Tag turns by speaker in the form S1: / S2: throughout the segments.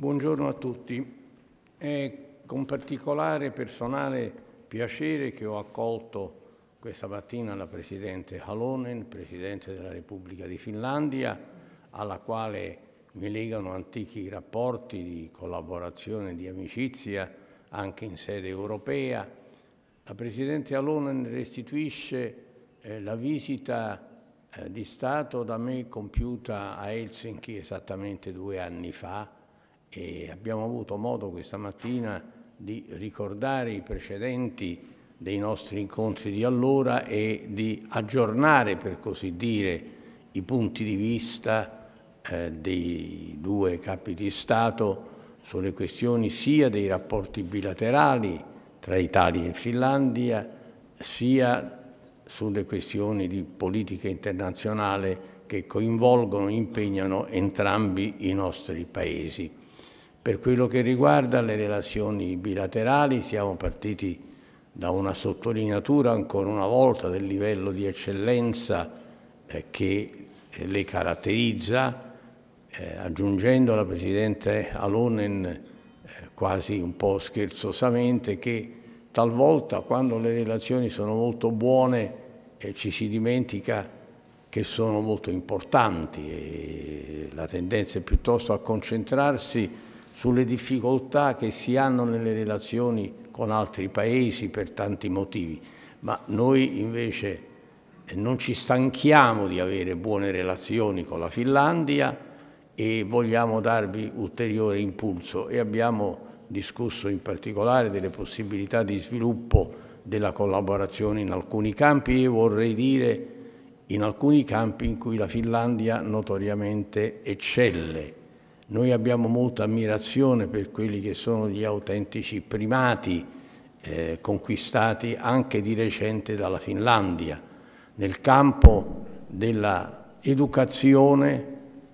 S1: Buongiorno a tutti. È con particolare personale piacere che ho accolto questa mattina la Presidente Halonen, Presidente della Repubblica di Finlandia, alla quale mi legano antichi rapporti di collaborazione, e di amicizia, anche in sede europea. La Presidente Halonen restituisce eh, la visita eh, di Stato da me compiuta a Helsinki esattamente due anni fa, e abbiamo avuto modo questa mattina di ricordare i precedenti dei nostri incontri di allora e di aggiornare, per così dire, i punti di vista eh, dei due capi di Stato sulle questioni sia dei rapporti bilaterali tra Italia e Finlandia, sia sulle questioni di politica internazionale che coinvolgono e impegnano entrambi i nostri paesi. Per quello che riguarda le relazioni bilaterali siamo partiti da una sottolineatura ancora una volta del livello di eccellenza eh, che eh, le caratterizza, eh, aggiungendo alla Presidente Alonen eh, quasi un po' scherzosamente che talvolta quando le relazioni sono molto buone eh, ci si dimentica che sono molto importanti e la tendenza è piuttosto a concentrarsi sulle difficoltà che si hanno nelle relazioni con altri paesi per tanti motivi, ma noi invece eh, non ci stanchiamo di avere buone relazioni con la Finlandia e vogliamo darvi ulteriore impulso e abbiamo discusso in particolare delle possibilità di sviluppo della collaborazione in alcuni campi e vorrei dire in alcuni campi in cui la Finlandia notoriamente eccelle noi abbiamo molta ammirazione per quelli che sono gli autentici primati eh, conquistati anche di recente dalla Finlandia nel campo dell'educazione,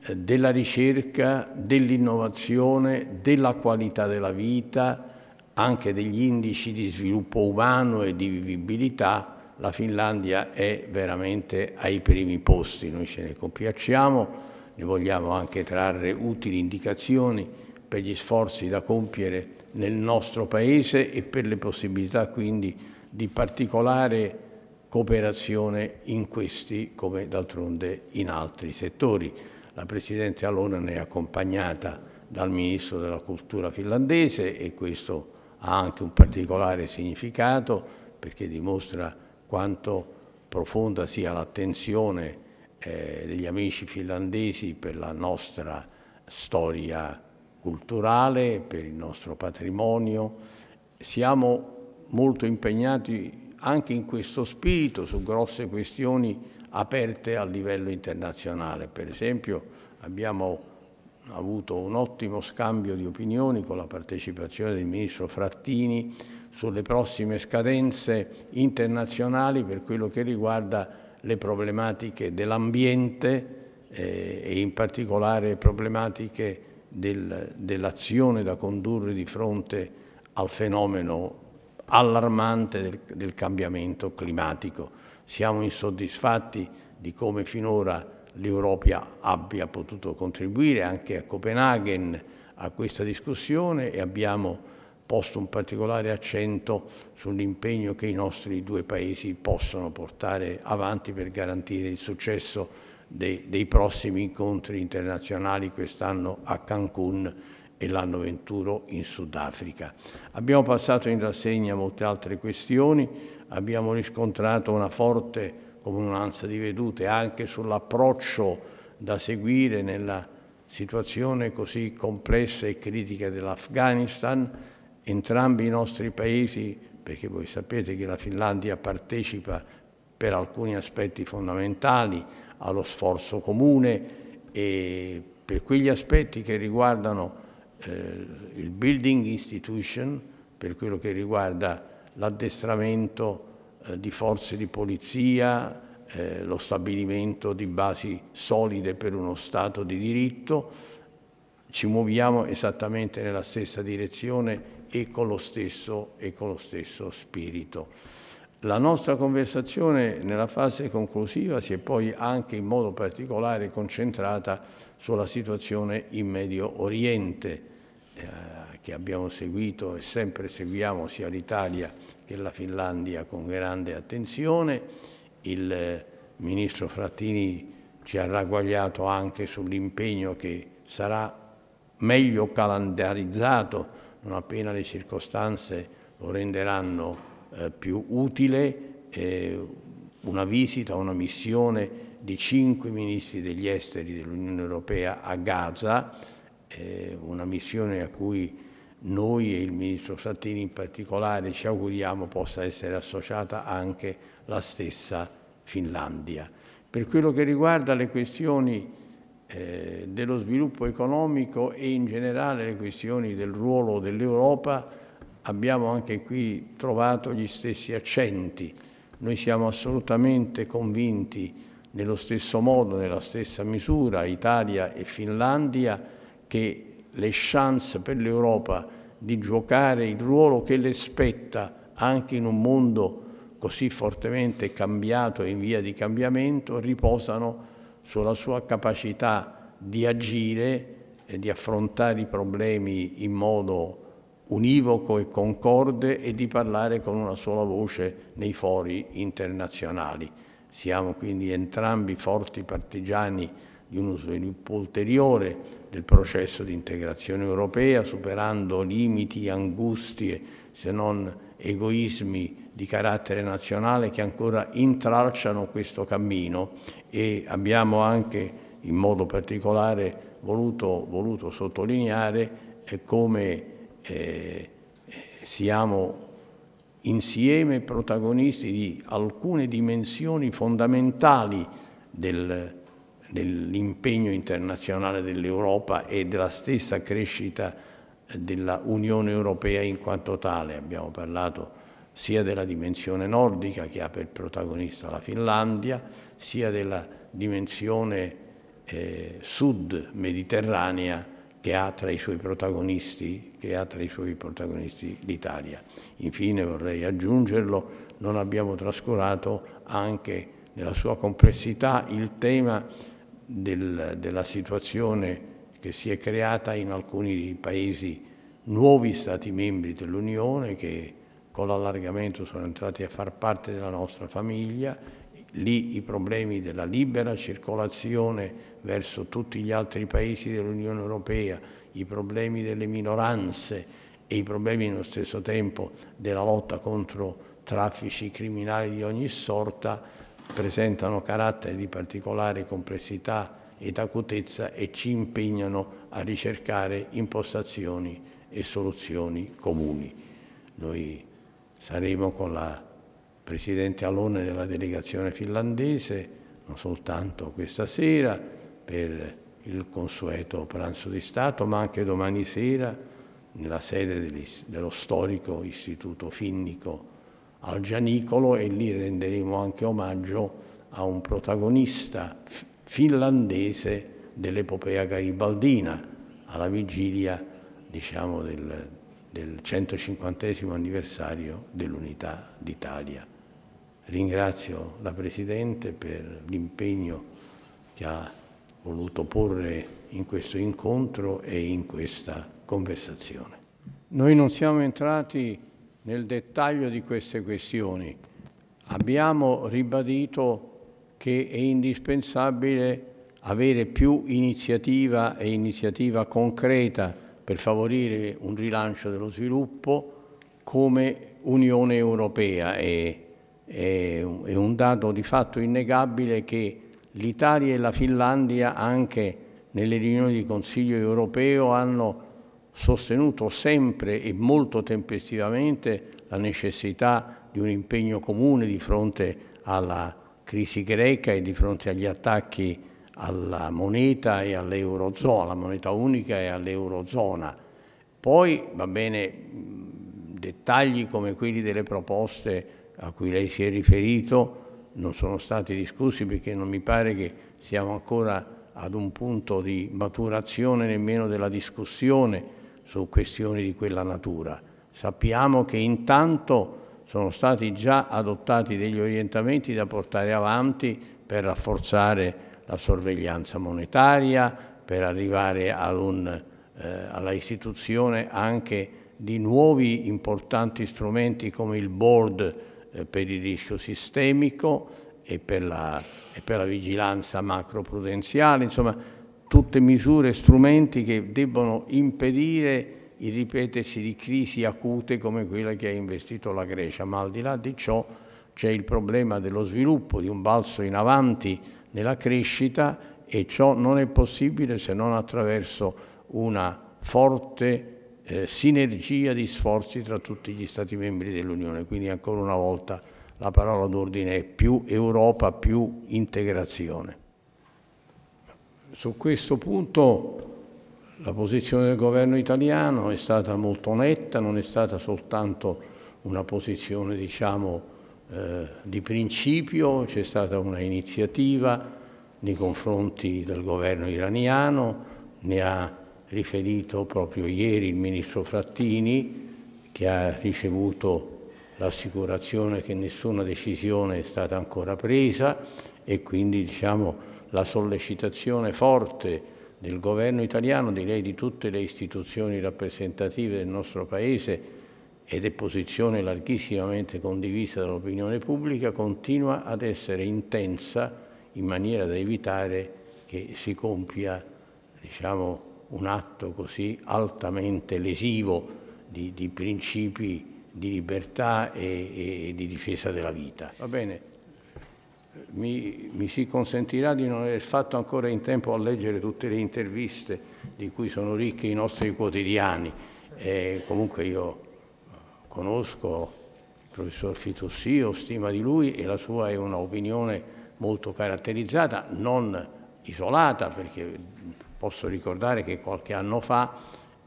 S1: eh, della ricerca, dell'innovazione, della qualità della vita, anche degli indici di sviluppo umano e di vivibilità, la Finlandia è veramente ai primi posti, noi ce ne compiacciamo ne vogliamo anche trarre utili indicazioni per gli sforzi da compiere nel nostro Paese e per le possibilità quindi di particolare cooperazione in questi come d'altronde in altri settori. La Presidente Alonen è accompagnata dal Ministro della Cultura finlandese e questo ha anche un particolare significato perché dimostra quanto profonda sia l'attenzione eh, degli amici finlandesi per la nostra storia culturale, per il nostro patrimonio. Siamo molto impegnati anche in questo spirito su grosse questioni aperte a livello internazionale. Per esempio abbiamo avuto un ottimo scambio di opinioni con la partecipazione del ministro Frattini sulle prossime scadenze internazionali per quello che riguarda le problematiche dell'ambiente eh, e in particolare le problematiche del, dell'azione da condurre di fronte al fenomeno allarmante del, del cambiamento climatico. Siamo insoddisfatti di come finora l'Europa abbia potuto contribuire anche a Copenaghen a questa discussione e abbiamo posto un particolare accento sull'impegno che i nostri due paesi possono portare avanti per garantire il successo dei, dei prossimi incontri internazionali quest'anno a Cancun e l'anno venturo in Sudafrica. Abbiamo passato in rassegna molte altre questioni, abbiamo riscontrato una forte comunanza di vedute anche sull'approccio da seguire nella situazione così complessa e critica dell'Afghanistan, entrambi i nostri paesi, perché voi sapete che la Finlandia partecipa per alcuni aspetti fondamentali allo sforzo comune e per quegli aspetti che riguardano eh, il building institution, per quello che riguarda l'addestramento eh, di forze di polizia, eh, lo stabilimento di basi solide per uno Stato di diritto, ci muoviamo esattamente nella stessa direzione e con lo stesso, e con lo stesso spirito. La nostra conversazione nella fase conclusiva si è poi anche in modo particolare concentrata sulla situazione in Medio Oriente, eh, che abbiamo seguito e sempre seguiamo sia l'Italia che la Finlandia con grande attenzione. Il eh, ministro Frattini ci ha ragguagliato anche sull'impegno che sarà meglio calendarizzato non appena le circostanze lo renderanno eh, più utile, eh, una visita, una missione di cinque ministri degli esteri dell'Unione Europea a Gaza, eh, una missione a cui noi e il ministro Frattini in particolare ci auguriamo possa essere associata anche la stessa Finlandia. Per quello che riguarda le questioni eh, dello sviluppo economico e in generale le questioni del ruolo dell'Europa abbiamo anche qui trovato gli stessi accenti. Noi siamo assolutamente convinti nello stesso modo, nella stessa misura, Italia e Finlandia, che le chance per l'Europa di giocare il ruolo che le spetta anche in un mondo così fortemente cambiato e in via di cambiamento riposano sulla sua capacità di agire e di affrontare i problemi in modo univoco e concorde e di parlare con una sola voce nei fori internazionali. Siamo quindi entrambi forti partigiani di uno sviluppo ulteriore del processo di integrazione europea, superando limiti, angustie, se non egoismi di carattere nazionale che ancora intralciano questo cammino e abbiamo anche in modo particolare voluto, voluto sottolineare eh, come eh, siamo insieme protagonisti di alcune dimensioni fondamentali del, dell'impegno internazionale dell'Europa e della stessa crescita della Unione Europea in quanto tale. Abbiamo parlato sia della dimensione nordica che ha per protagonista la Finlandia, sia della dimensione eh, sud mediterranea che ha tra i suoi protagonisti, protagonisti l'Italia. Infine vorrei aggiungerlo, non abbiamo trascurato anche nella sua complessità il tema del, della situazione che si è creata in alcuni paesi nuovi stati membri dell'Unione che con l'allargamento sono entrati a far parte della nostra famiglia, lì i problemi della libera circolazione verso tutti gli altri paesi dell'Unione Europea, i problemi delle minoranze e i problemi nello stesso tempo della lotta contro traffici criminali di ogni sorta presentano carattere di particolare complessità ed acutezza e ci impegnano a ricercare impostazioni e soluzioni comuni. Noi saremo con la Presidente Alone della delegazione finlandese, non soltanto questa sera per il consueto pranzo di Stato, ma anche domani sera nella sede dello storico istituto finnico al Gianicolo e lì renderemo anche omaggio a un protagonista finlandese dell'epopea garibaldina alla vigilia diciamo, del del 150 anniversario dell'Unità d'Italia. Ringrazio la Presidente per l'impegno che ha voluto porre in questo incontro e in questa conversazione. Noi non siamo entrati nel dettaglio di queste questioni. Abbiamo ribadito che è indispensabile avere più iniziativa e iniziativa concreta per favorire un rilancio dello sviluppo come Unione Europea. È, è un dato di fatto innegabile che l'Italia e la Finlandia anche nelle riunioni di Consiglio europeo hanno sostenuto sempre e molto tempestivamente la necessità di un impegno comune di fronte alla crisi greca e di fronte agli attacchi alla moneta e all'eurozona, alla moneta unica e all'eurozona. Poi, va bene, dettagli come quelli delle proposte a cui lei si è riferito non sono stati discussi perché non mi pare che siamo ancora ad un punto di maturazione nemmeno della discussione su questioni di quella natura. Sappiamo che intanto sono stati già adottati degli orientamenti da portare avanti per rafforzare la sorveglianza monetaria, per arrivare ad un, eh, alla istituzione anche di nuovi importanti strumenti come il board eh, per il rischio sistemico e per la, e per la vigilanza macroprudenziale, insomma tutte misure e strumenti che debbono impedire il ripetersi di crisi acute come quella che ha investito la Grecia, ma al di là di ciò c'è il problema dello sviluppo, di un balzo in avanti nella crescita e ciò non è possibile se non attraverso una forte eh, sinergia di sforzi tra tutti gli Stati membri dell'Unione. Quindi ancora una volta la parola d'ordine è più Europa, più integrazione. Su questo punto la posizione del governo italiano è stata molto netta, non è stata soltanto una posizione diciamo, eh, di principio, c'è stata una iniziativa nei confronti del governo iraniano, ne ha riferito proprio ieri il ministro Frattini che ha ricevuto l'assicurazione che nessuna decisione è stata ancora presa e quindi diciamo, la sollecitazione forte del governo italiano, direi di tutte le istituzioni rappresentative del nostro Paese, ed è posizione larghissimamente condivisa dall'opinione pubblica, continua ad essere intensa in maniera da evitare che si compia diciamo, un atto così altamente lesivo di, di principi di libertà e, e, di difesa della vita. Va bene, mi, mi si consentirà di non aver fatto ancora in tempo a leggere tutte le interviste di cui sono ricchi i nostri quotidiani, e eh, comunque io conosco il professor Fito ho stima di lui e la sua è un'opinione molto caratterizzata, non isolata perché posso ricordare che qualche anno fa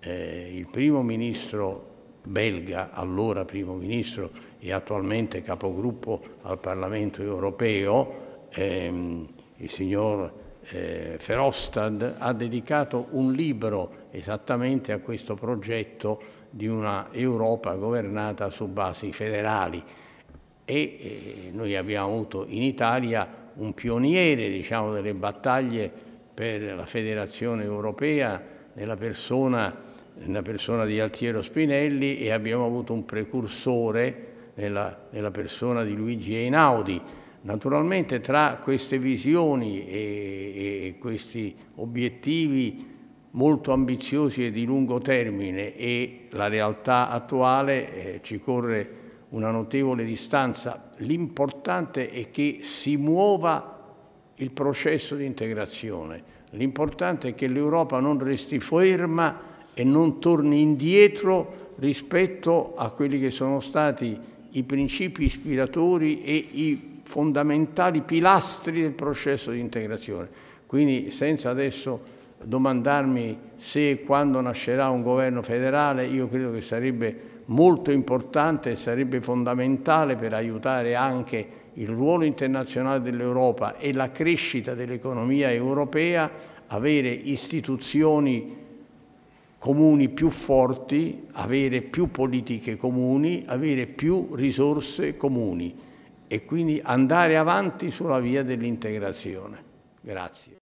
S1: eh, il primo ministro belga, allora primo ministro e attualmente capogruppo al Parlamento europeo, ehm, il signor eh, Ferostad, ha dedicato un libro esattamente a questo progetto di una Europa governata su basi federali e eh, noi abbiamo avuto in Italia un pioniere diciamo, delle battaglie per la federazione europea nella persona, nella persona di Altiero Spinelli e abbiamo avuto un precursore nella, nella persona di Luigi Einaudi. Naturalmente tra queste visioni e, e questi obiettivi molto ambiziosi e di lungo termine e la realtà attuale eh, ci corre una notevole distanza. L'importante è che si muova il processo di integrazione, l'importante è che l'Europa non resti ferma e non torni indietro rispetto a quelli che sono stati i principi ispiratori e i fondamentali pilastri del processo di integrazione. Quindi senza adesso domandarmi se e quando nascerà un governo federale, io credo che sarebbe molto importante e sarebbe fondamentale per aiutare anche il ruolo internazionale dell'Europa e la crescita dell'economia europea, avere istituzioni comuni più forti, avere più politiche comuni, avere più risorse comuni e quindi andare avanti sulla via dell'integrazione. Grazie.